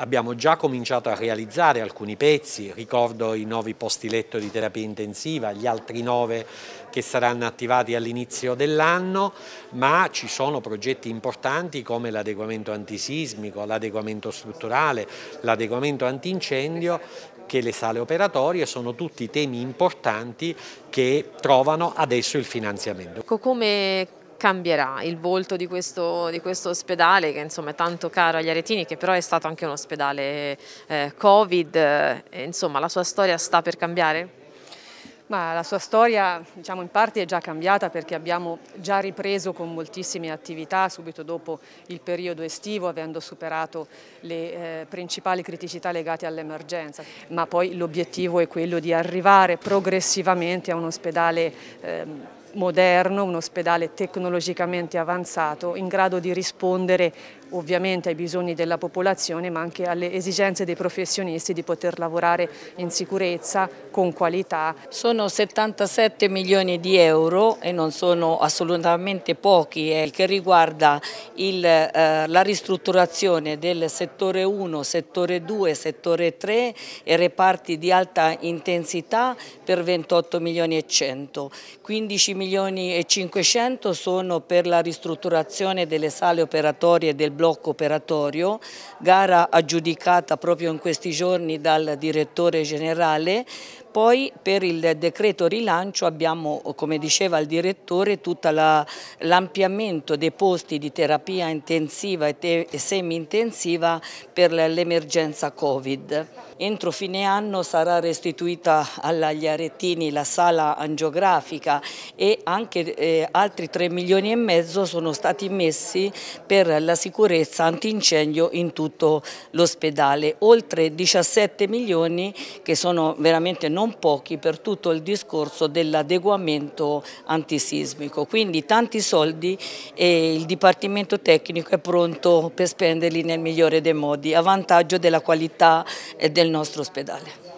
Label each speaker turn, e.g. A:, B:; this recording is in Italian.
A: Abbiamo già cominciato a realizzare alcuni pezzi, ricordo i nuovi posti letto di terapia intensiva, gli altri nove che saranno attivati all'inizio dell'anno, ma ci sono progetti importanti come l'adeguamento antisismico, l'adeguamento strutturale, l'adeguamento antincendio che le sale operatorie sono tutti temi importanti che trovano adesso il finanziamento. Ecco,
B: come cambierà il volto di questo, di questo ospedale che insomma, è tanto caro agli aretini che però è stato anche un ospedale eh, covid, eh, insomma la sua storia sta per cambiare?
C: Ma la sua storia diciamo, in parte è già cambiata perché abbiamo già ripreso con moltissime attività subito dopo il periodo estivo avendo superato le eh, principali criticità legate all'emergenza ma poi l'obiettivo è quello di arrivare progressivamente a un ospedale eh, moderno, un ospedale tecnologicamente avanzato in grado di rispondere ovviamente ai bisogni della popolazione ma anche alle esigenze dei professionisti di poter lavorare in sicurezza, con
D: qualità. Sono 77 milioni di euro e non sono assolutamente pochi eh, che riguarda il, eh, la ristrutturazione del settore 1, settore 2, settore 3 e reparti di alta intensità per 28 milioni e 100, 15 milioni e 500 sono per la ristrutturazione delle sale operatorie del blocco operatorio, gara aggiudicata proprio in questi giorni dal direttore generale poi per il decreto rilancio abbiamo, come diceva il direttore, tutto l'ampliamento dei posti di terapia intensiva e, te, e semi-intensiva per l'emergenza Covid. Entro fine anno sarà restituita agli aretini la sala angiografica e anche eh, altri 3 milioni e mezzo sono stati messi per la sicurezza antincendio in tutto l'ospedale, oltre 17 milioni che sono veramente non non pochi per tutto il discorso dell'adeguamento antisismico. Quindi tanti soldi e il Dipartimento Tecnico è pronto per spenderli nel migliore dei modi a vantaggio della qualità del nostro ospedale.